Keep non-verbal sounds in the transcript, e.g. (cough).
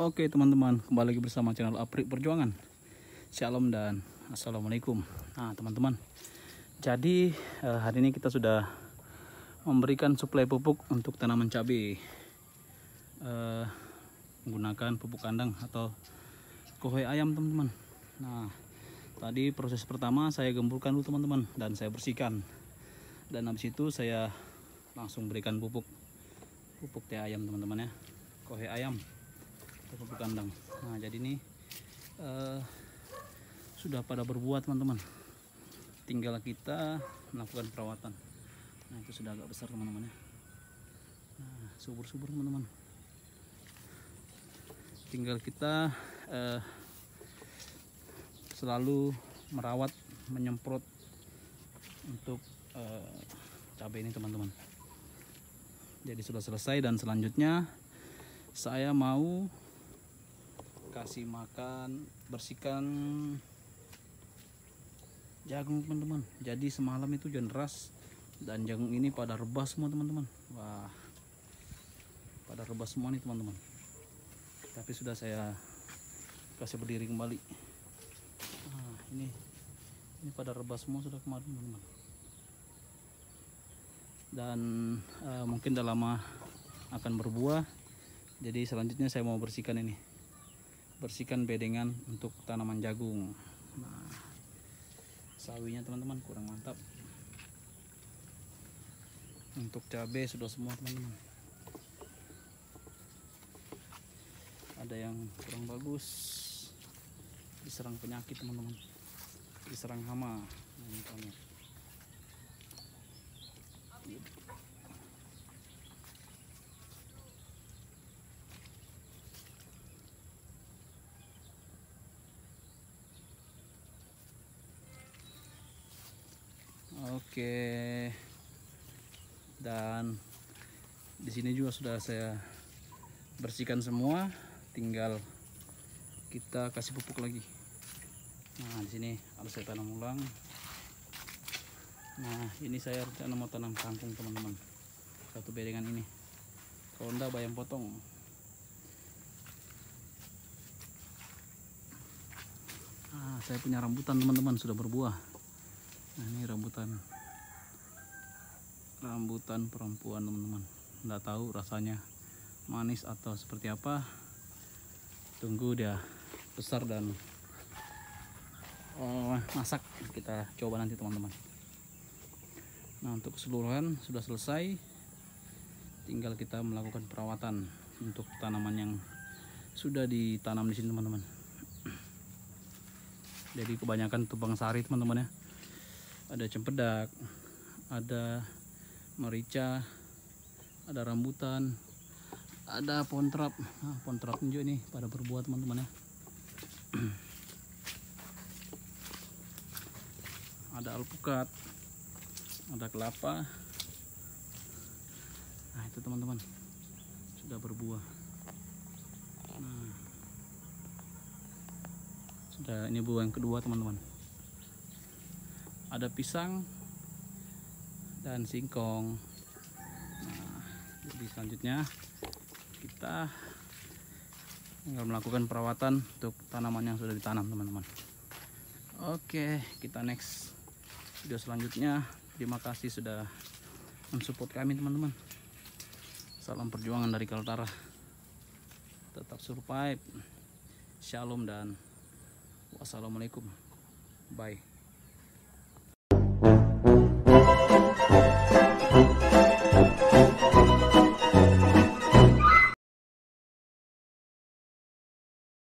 Oke teman-teman kembali lagi bersama channel Apri Perjuangan Shalom dan Assalamualaikum Nah teman-teman Jadi eh, hari ini kita sudah Memberikan suplai pupuk untuk tanaman cabai eh, Menggunakan pupuk kandang atau Kohoi ayam teman-teman Nah tadi proses pertama saya gemburkan dulu teman-teman Dan saya bersihkan Dan habis itu saya langsung berikan pupuk Pupuk teh ayam teman-teman ya Kohoi ayam atau kandang nah jadi ini uh, sudah pada berbuat teman-teman tinggal kita melakukan perawatan nah itu sudah agak besar teman-teman ya nah, subur-subur teman-teman tinggal kita uh, selalu merawat menyemprot untuk uh, cabai ini teman-teman jadi sudah selesai dan selanjutnya saya mau kasih makan bersihkan jagung teman-teman jadi semalam itu hujan deras dan jagung ini pada rebah semua teman-teman wah pada rebah semua nih teman-teman tapi sudah saya kasih berdiri kembali nah, ini ini pada rebah semua sudah kemarin teman-teman dan uh, mungkin udah lama akan berbuah jadi selanjutnya saya mau bersihkan ini bersihkan bedengan untuk tanaman jagung nah sawinya teman-teman kurang mantap untuk cabai sudah semua teman-teman ada yang kurang bagus diserang penyakit teman-teman diserang hama nah, Oke. Dan di sini juga sudah saya bersihkan semua, tinggal kita kasih pupuk lagi. Nah, di sini harus saya tanam ulang. Nah, ini saya rencana mau tanam kangkung, teman-teman. Satu bedengan ini. Kalau enggak bayam potong. Nah, saya punya rambutan, teman-teman, sudah berbuah nah ini rambutan rambutan perempuan teman-teman nggak tahu rasanya manis atau seperti apa tunggu dia besar dan oh, masak kita coba nanti teman-teman nah untuk keseluruhan sudah selesai tinggal kita melakukan perawatan untuk tanaman yang sudah ditanam di sini teman-teman jadi kebanyakan tubang sari teman-teman ya ada cempedak ada merica ada rambutan ada pohon ah, terap nah, pohon terap juga nih pada berbuah teman-teman ya (clears throat) ada alpukat ada kelapa nah itu teman-teman sudah berbuah nah sudah ini buah yang kedua teman-teman ada pisang dan singkong nah, jadi selanjutnya kita tinggal melakukan perawatan untuk tanaman yang sudah ditanam teman-teman oke kita next video selanjutnya terima kasih sudah mensupport kami teman-teman salam perjuangan dari Kaltara tetap survive shalom dan wassalamualaikum bye